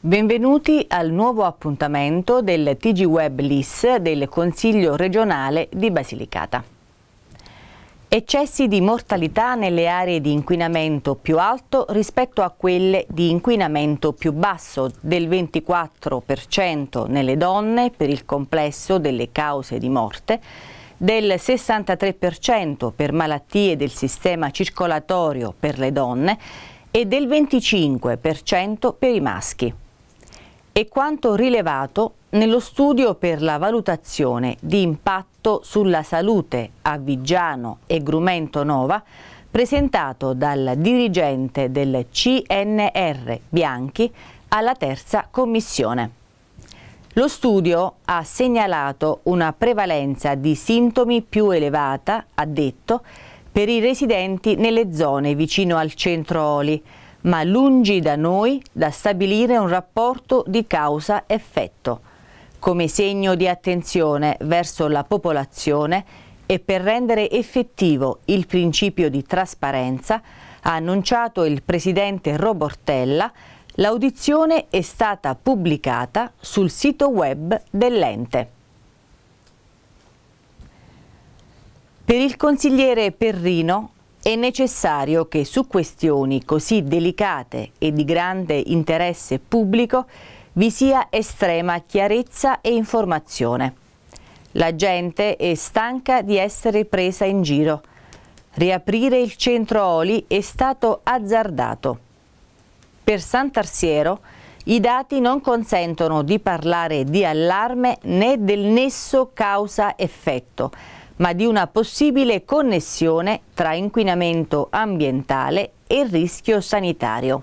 Benvenuti al nuovo appuntamento del TG Web LIS del Consiglio regionale di Basilicata. Eccessi di mortalità nelle aree di inquinamento più alto rispetto a quelle di inquinamento più basso del 24% nelle donne per il complesso delle cause di morte, del 63% per malattie del sistema circolatorio per le donne e del 25% per i maschi e quanto rilevato nello studio per la valutazione di impatto sulla salute a Viggiano e Grumento Nova presentato dal dirigente del CNR Bianchi alla terza commissione. Lo studio ha segnalato una prevalenza di sintomi più elevata, ha detto, per i residenti nelle zone vicino al centro Oli, ma lungi da noi da stabilire un rapporto di causa-effetto. Come segno di attenzione verso la popolazione e per rendere effettivo il principio di trasparenza, ha annunciato il presidente Robortella, l'audizione è stata pubblicata sul sito web dell'ente. Per il consigliere Perrino è necessario che su questioni così delicate e di grande interesse pubblico vi sia estrema chiarezza e informazione. La gente è stanca di essere presa in giro. Riaprire il centro Oli è stato azzardato. Per Sant'Arsiero i dati non consentono di parlare di allarme né del nesso causa-effetto, ma di una possibile connessione tra inquinamento ambientale e rischio sanitario.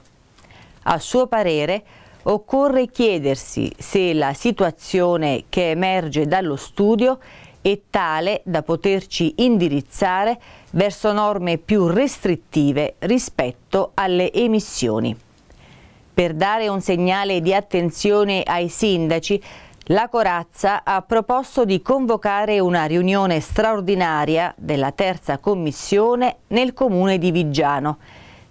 A suo parere, occorre chiedersi se la situazione che emerge dallo studio è tale da poterci indirizzare verso norme più restrittive rispetto alle emissioni. Per dare un segnale di attenzione ai sindaci, la Corazza ha proposto di convocare una riunione straordinaria della terza commissione nel comune di Viggiano,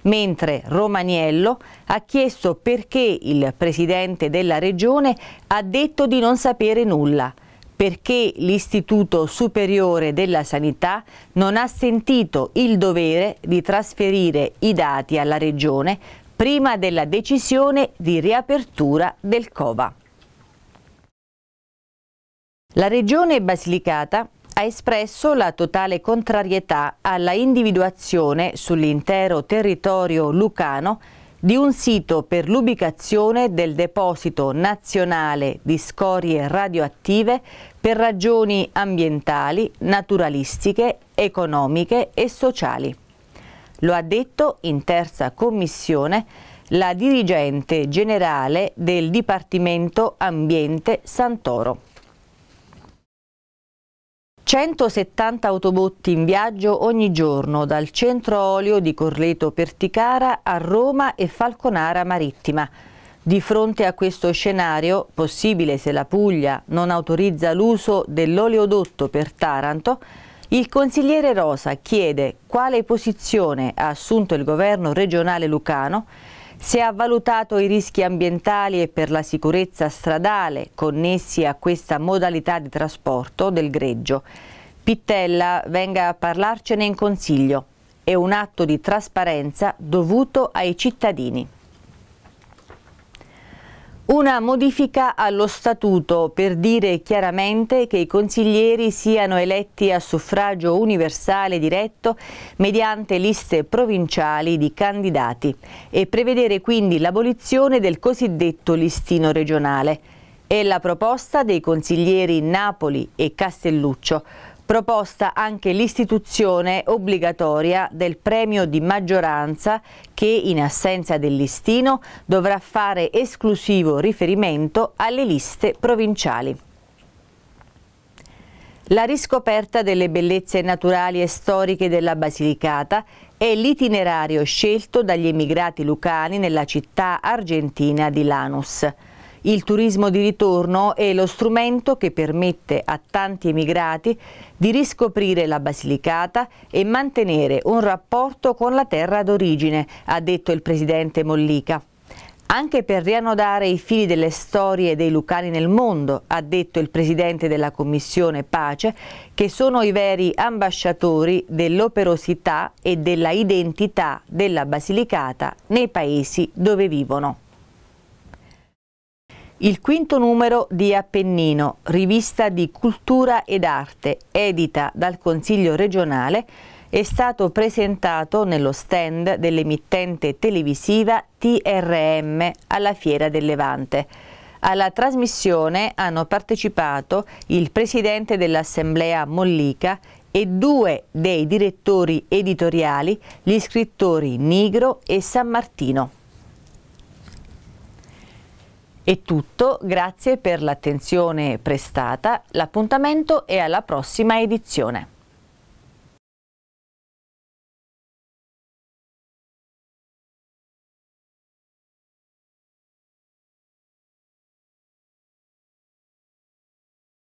mentre Romaniello ha chiesto perché il presidente della regione ha detto di non sapere nulla, perché l'Istituto Superiore della Sanità non ha sentito il dovere di trasferire i dati alla regione prima della decisione di riapertura del COVA. La Regione Basilicata ha espresso la totale contrarietà alla individuazione sull'intero territorio lucano di un sito per l'ubicazione del deposito nazionale di scorie radioattive per ragioni ambientali, naturalistiche, economiche e sociali. Lo ha detto in terza commissione la dirigente generale del Dipartimento Ambiente Santoro. 170 autobotti in viaggio ogni giorno dal centro olio di Corleto Perticara a Roma e Falconara Marittima. Di fronte a questo scenario, possibile se la Puglia non autorizza l'uso dell'oleodotto per Taranto, il consigliere Rosa chiede quale posizione ha assunto il governo regionale lucano si è valutato i rischi ambientali e per la sicurezza stradale connessi a questa modalità di trasporto del greggio. Pittella venga a parlarcene in consiglio. È un atto di trasparenza dovuto ai cittadini. Una modifica allo statuto per dire chiaramente che i consiglieri siano eletti a suffragio universale diretto mediante liste provinciali di candidati e prevedere quindi l'abolizione del cosiddetto listino regionale. È la proposta dei consiglieri Napoli e Castelluccio, proposta anche l'istituzione obbligatoria del premio di maggioranza che in assenza del listino dovrà fare esclusivo riferimento alle liste provinciali. La riscoperta delle bellezze naturali e storiche della Basilicata è l'itinerario scelto dagli emigrati lucani nella città argentina di Lanus. Il turismo di ritorno è lo strumento che permette a tanti emigrati di riscoprire la Basilicata e mantenere un rapporto con la terra d'origine, ha detto il presidente Mollica. Anche per riannodare i fili delle storie dei lucani nel mondo, ha detto il presidente della Commissione Pace, che sono i veri ambasciatori dell'operosità e della identità della Basilicata nei paesi dove vivono il quinto numero di Appennino, rivista di cultura ed arte, edita dal Consiglio regionale, è stato presentato nello stand dell'emittente televisiva TRM alla Fiera del Levante. Alla trasmissione hanno partecipato il presidente dell'Assemblea Mollica e due dei direttori editoriali, gli scrittori Nigro e San Martino. È tutto, grazie per l'attenzione prestata, l'appuntamento è alla prossima edizione.